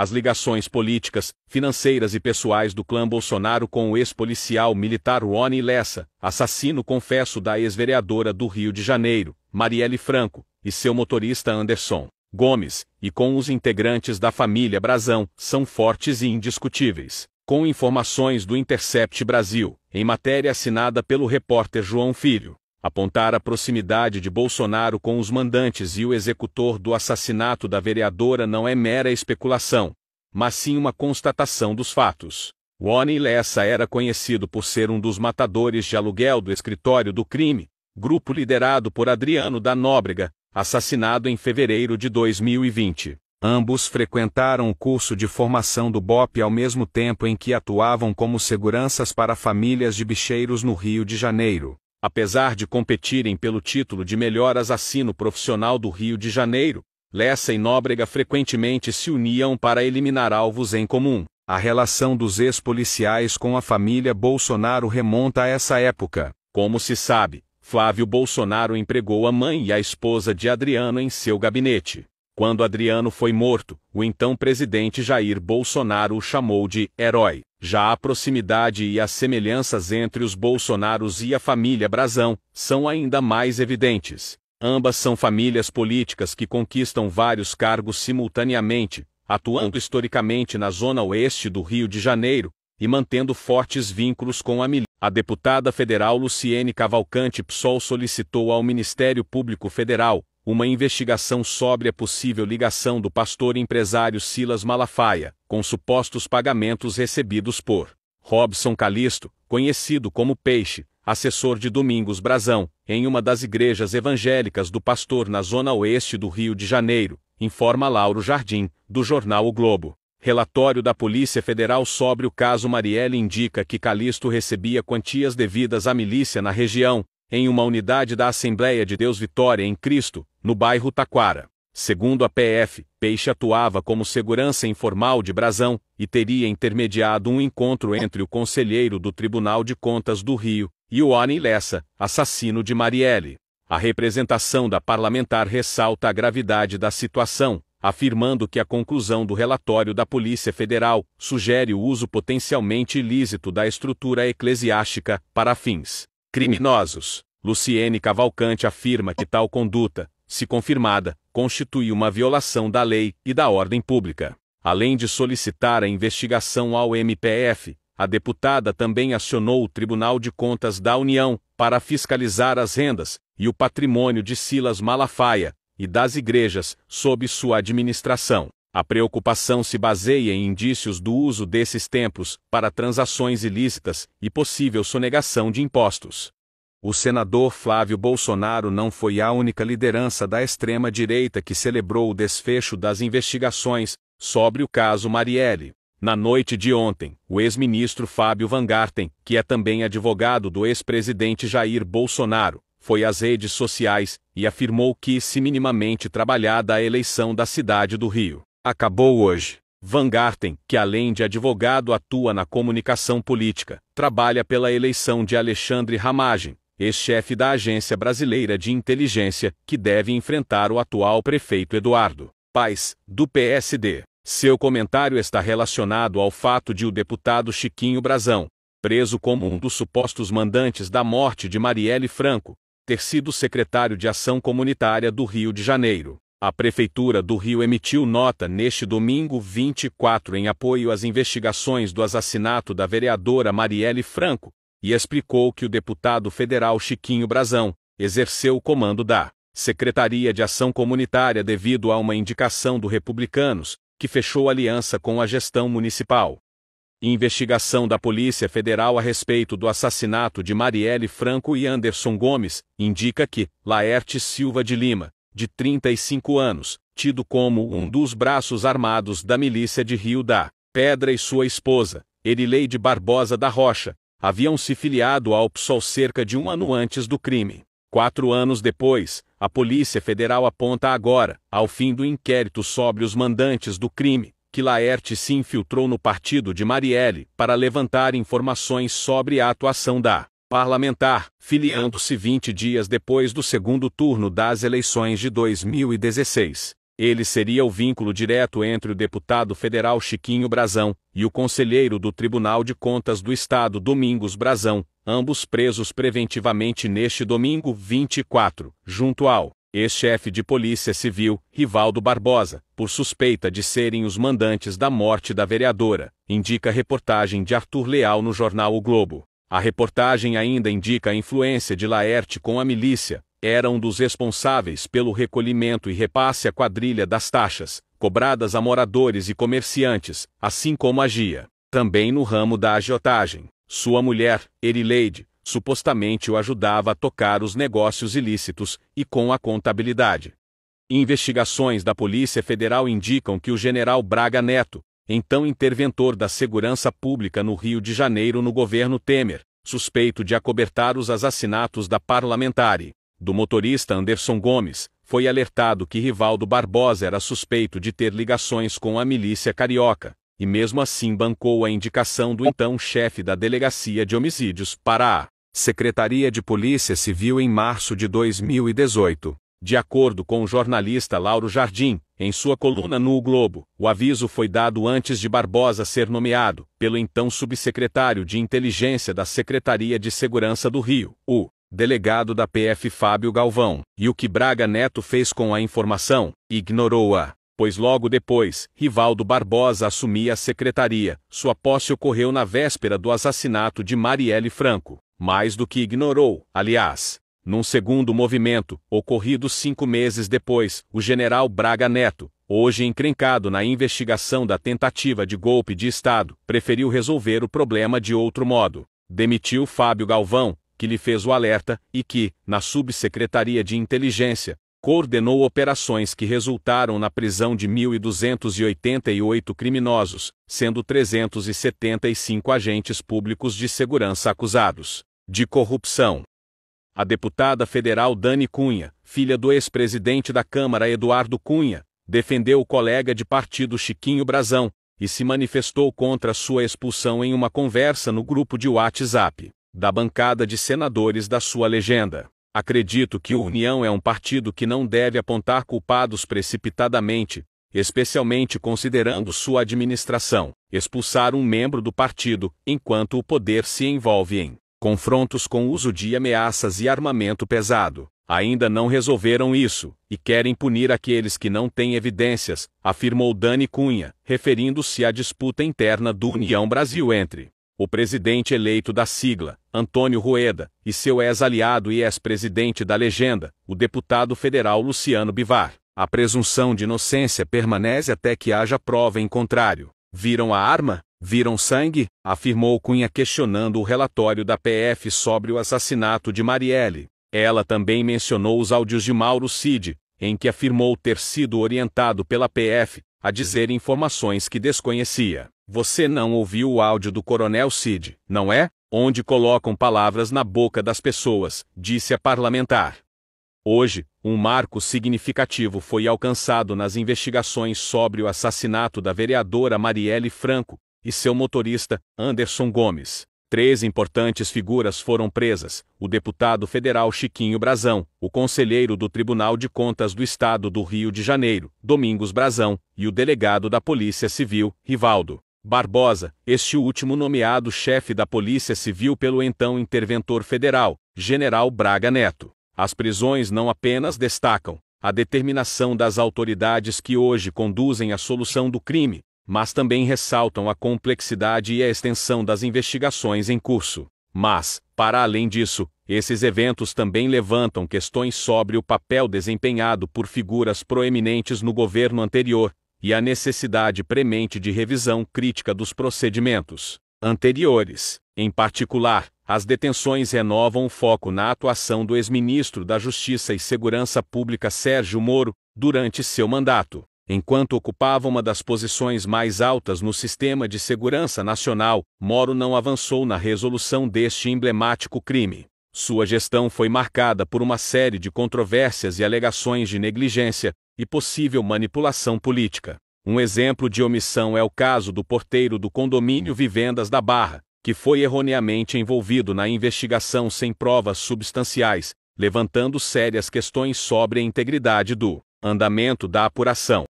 as ligações políticas, financeiras e pessoais do clã Bolsonaro com o ex-policial militar Rony Lessa, assassino confesso da ex-vereadora do Rio de Janeiro, Marielle Franco, e seu motorista Anderson Gomes, e com os integrantes da família Brazão, são fortes e indiscutíveis. Com informações do Intercept Brasil, em matéria assinada pelo repórter João Filho apontar a proximidade de Bolsonaro com os mandantes e o executor do assassinato da vereadora não é mera especulação, mas sim uma constatação dos fatos. Warren Lessa era conhecido por ser um dos matadores de aluguel do escritório do crime, grupo liderado por Adriano da Nóbrega, assassinado em fevereiro de 2020. Ambos frequentaram o curso de formação do BOP ao mesmo tempo em que atuavam como seguranças para famílias de bicheiros no Rio de Janeiro. Apesar de competirem pelo título de melhor assassino profissional do Rio de Janeiro, Lessa e Nóbrega frequentemente se uniam para eliminar alvos em comum. A relação dos ex-policiais com a família Bolsonaro remonta a essa época. Como se sabe, Flávio Bolsonaro empregou a mãe e a esposa de Adriano em seu gabinete. Quando Adriano foi morto, o então presidente Jair Bolsonaro o chamou de herói. Já a proximidade e as semelhanças entre os Bolsonaros e a família Brazão são ainda mais evidentes. Ambas são famílias políticas que conquistam vários cargos simultaneamente, atuando historicamente na zona oeste do Rio de Janeiro e mantendo fortes vínculos com a milícia. A deputada federal Luciene Cavalcante Psol solicitou ao Ministério Público Federal, uma investigação sobre a possível ligação do pastor empresário Silas Malafaia, com supostos pagamentos recebidos por Robson Calisto, conhecido como Peixe, assessor de Domingos Brazão, em uma das igrejas evangélicas do pastor na zona oeste do Rio de Janeiro, informa Lauro Jardim, do jornal O Globo. Relatório da Polícia Federal sobre o caso Marielle indica que Calisto recebia quantias devidas à milícia na região, em uma unidade da Assembleia de Deus Vitória em Cristo, no bairro Taquara. Segundo a PF, Peixe atuava como segurança informal de Brasão e teria intermediado um encontro entre o conselheiro do Tribunal de Contas do Rio e o Oni Lessa, assassino de Marielle. A representação da parlamentar ressalta a gravidade da situação, afirmando que a conclusão do relatório da Polícia Federal sugere o uso potencialmente ilícito da estrutura eclesiástica para fins criminosos. Luciene Cavalcante afirma que tal conduta, se confirmada, constitui uma violação da lei e da ordem pública. Além de solicitar a investigação ao MPF, a deputada também acionou o Tribunal de Contas da União para fiscalizar as rendas e o patrimônio de Silas Malafaia e das igrejas sob sua administração. A preocupação se baseia em indícios do uso desses templos para transações ilícitas e possível sonegação de impostos. O senador Flávio Bolsonaro não foi a única liderança da extrema-direita que celebrou o desfecho das investigações sobre o caso Marielle. Na noite de ontem, o ex-ministro Fábio Van Garten, que é também advogado do ex-presidente Jair Bolsonaro, foi às redes sociais e afirmou que, se minimamente trabalhada a eleição da cidade do Rio Acabou hoje. Van Garten, que além de advogado atua na comunicação política, trabalha pela eleição de Alexandre Ramagem, ex-chefe da Agência Brasileira de Inteligência, que deve enfrentar o atual prefeito Eduardo Paes, do PSD. Seu comentário está relacionado ao fato de o deputado Chiquinho Brazão, preso como um dos supostos mandantes da morte de Marielle Franco, ter sido secretário de Ação Comunitária do Rio de Janeiro. A Prefeitura do Rio emitiu nota neste domingo 24 em apoio às investigações do assassinato da vereadora Marielle Franco e explicou que o deputado federal Chiquinho Brazão exerceu o comando da Secretaria de Ação Comunitária devido a uma indicação do Republicanos, que fechou aliança com a gestão municipal. Investigação da Polícia Federal a respeito do assassinato de Marielle Franco e Anderson Gomes indica que Laerte Silva de Lima, de 35 anos, tido como um dos braços armados da milícia de Rio da Pedra e sua esposa, Erileide Barbosa da Rocha, haviam se filiado ao PSOL cerca de um ano antes do crime. Quatro anos depois, a Polícia Federal aponta agora, ao fim do inquérito sobre os mandantes do crime, que Laerte se infiltrou no partido de Marielle para levantar informações sobre a atuação da parlamentar, filiando-se 20 dias depois do segundo turno das eleições de 2016. Ele seria o vínculo direto entre o deputado federal Chiquinho Brazão e o conselheiro do Tribunal de Contas do Estado Domingos Brazão, ambos presos preventivamente neste domingo 24, junto ao ex-chefe de Polícia Civil, Rivaldo Barbosa, por suspeita de serem os mandantes da morte da vereadora, indica reportagem de Arthur Leal no jornal O Globo. A reportagem ainda indica a influência de Laerte com a milícia, era um dos responsáveis pelo recolhimento e repasse à quadrilha das taxas, cobradas a moradores e comerciantes, assim como agia também no ramo da agiotagem. Sua mulher, Erileide, supostamente o ajudava a tocar os negócios ilícitos e com a contabilidade. Investigações da Polícia Federal indicam que o general Braga Neto, então interventor da segurança pública no Rio de Janeiro no governo Temer, suspeito de acobertar os assassinatos da parlamentar e do motorista Anderson Gomes, foi alertado que Rivaldo Barbosa era suspeito de ter ligações com a milícia carioca, e mesmo assim bancou a indicação do então chefe da Delegacia de Homicídios para a Secretaria de Polícia Civil em março de 2018. De acordo com o jornalista Lauro Jardim, em sua coluna no o Globo, o aviso foi dado antes de Barbosa ser nomeado, pelo então subsecretário de Inteligência da Secretaria de Segurança do Rio, o delegado da PF Fábio Galvão, e o que Braga Neto fez com a informação, ignorou-a, pois logo depois, Rivaldo Barbosa assumia a secretaria, sua posse ocorreu na véspera do assassinato de Marielle Franco. Mais do que ignorou, aliás, num segundo movimento, ocorrido cinco meses depois, o general Braga Neto, hoje encrencado na investigação da tentativa de golpe de Estado, preferiu resolver o problema de outro modo. Demitiu Fábio Galvão, que lhe fez o alerta, e que, na subsecretaria de inteligência, coordenou operações que resultaram na prisão de 1.288 criminosos, sendo 375 agentes públicos de segurança acusados de corrupção a deputada federal Dani Cunha, filha do ex-presidente da Câmara Eduardo Cunha, defendeu o colega de partido Chiquinho Brazão e se manifestou contra sua expulsão em uma conversa no grupo de WhatsApp da bancada de senadores da sua legenda. Acredito que o União é um partido que não deve apontar culpados precipitadamente, especialmente considerando sua administração, expulsar um membro do partido, enquanto o poder se envolve em confrontos com uso de ameaças e armamento pesado. Ainda não resolveram isso, e querem punir aqueles que não têm evidências, afirmou Dani Cunha, referindo-se à disputa interna do União Brasil entre o presidente eleito da sigla, Antônio Rueda, e seu ex-aliado e ex-presidente da legenda, o deputado federal Luciano Bivar. A presunção de inocência permanece até que haja prova em contrário. Viram a arma? Viram sangue? afirmou Cunha questionando o relatório da PF sobre o assassinato de Marielle. Ela também mencionou os áudios de Mauro Cid, em que afirmou ter sido orientado pela PF a dizer informações que desconhecia. Você não ouviu o áudio do Coronel Cid, não é? Onde colocam palavras na boca das pessoas, disse a parlamentar. Hoje, um marco significativo foi alcançado nas investigações sobre o assassinato da vereadora Marielle Franco, e seu motorista, Anderson Gomes. Três importantes figuras foram presas: o deputado federal Chiquinho Brazão, o conselheiro do Tribunal de Contas do Estado do Rio de Janeiro, Domingos Brazão, e o delegado da Polícia Civil, Rivaldo Barbosa, este último nomeado chefe da Polícia Civil pelo então interventor federal, General Braga Neto. As prisões não apenas destacam a determinação das autoridades que hoje conduzem à solução do crime, mas também ressaltam a complexidade e a extensão das investigações em curso. Mas, para além disso, esses eventos também levantam questões sobre o papel desempenhado por figuras proeminentes no governo anterior e a necessidade premente de revisão crítica dos procedimentos anteriores. Em particular, as detenções renovam o foco na atuação do ex-ministro da Justiça e Segurança Pública Sérgio Moro durante seu mandato. Enquanto ocupava uma das posições mais altas no sistema de segurança nacional, Moro não avançou na resolução deste emblemático crime. Sua gestão foi marcada por uma série de controvérsias e alegações de negligência e possível manipulação política. Um exemplo de omissão é o caso do porteiro do condomínio Vivendas da Barra, que foi erroneamente envolvido na investigação sem provas substanciais, levantando sérias questões sobre a integridade do andamento da apuração.